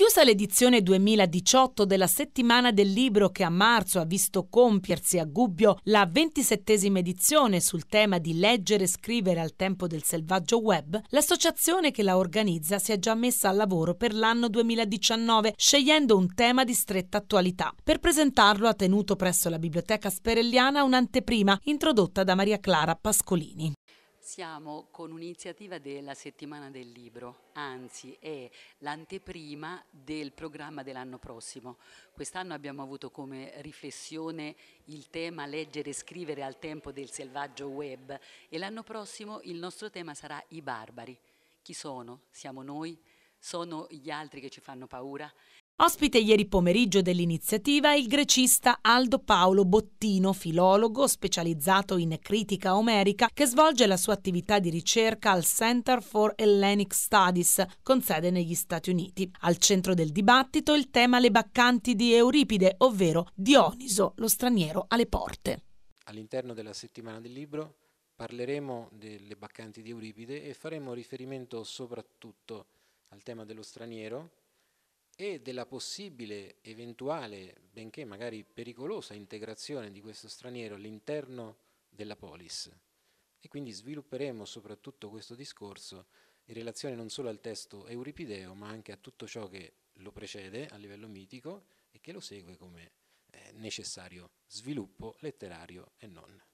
Chiusa l'edizione 2018 della settimana del libro che a marzo ha visto compiersi a Gubbio la ventisettesima edizione sul tema di leggere e scrivere al tempo del selvaggio web, l'associazione che la organizza si è già messa al lavoro per l'anno 2019 scegliendo un tema di stretta attualità. Per presentarlo ha tenuto presso la biblioteca sperelliana un'anteprima introdotta da Maria Clara Pascolini. Siamo con un'iniziativa della settimana del libro, anzi è l'anteprima del programma dell'anno prossimo. Quest'anno abbiamo avuto come riflessione il tema leggere e scrivere al tempo del selvaggio web e l'anno prossimo il nostro tema sarà i barbari. Chi sono? Siamo noi? Sono gli altri che ci fanno paura? Ospite ieri pomeriggio dell'iniziativa il grecista Aldo Paolo Bottino, filologo specializzato in critica omerica, che svolge la sua attività di ricerca al Center for Hellenic Studies, con sede negli Stati Uniti. Al centro del dibattito il tema Le baccanti di Euripide, ovvero Dioniso, lo straniero alle porte. All'interno della settimana del libro parleremo delle baccanti di Euripide e faremo riferimento soprattutto al tema dello straniero e della possibile, eventuale, benché magari pericolosa integrazione di questo straniero all'interno della polis. E quindi svilupperemo soprattutto questo discorso in relazione non solo al testo euripideo, ma anche a tutto ciò che lo precede a livello mitico e che lo segue come eh, necessario sviluppo letterario e non.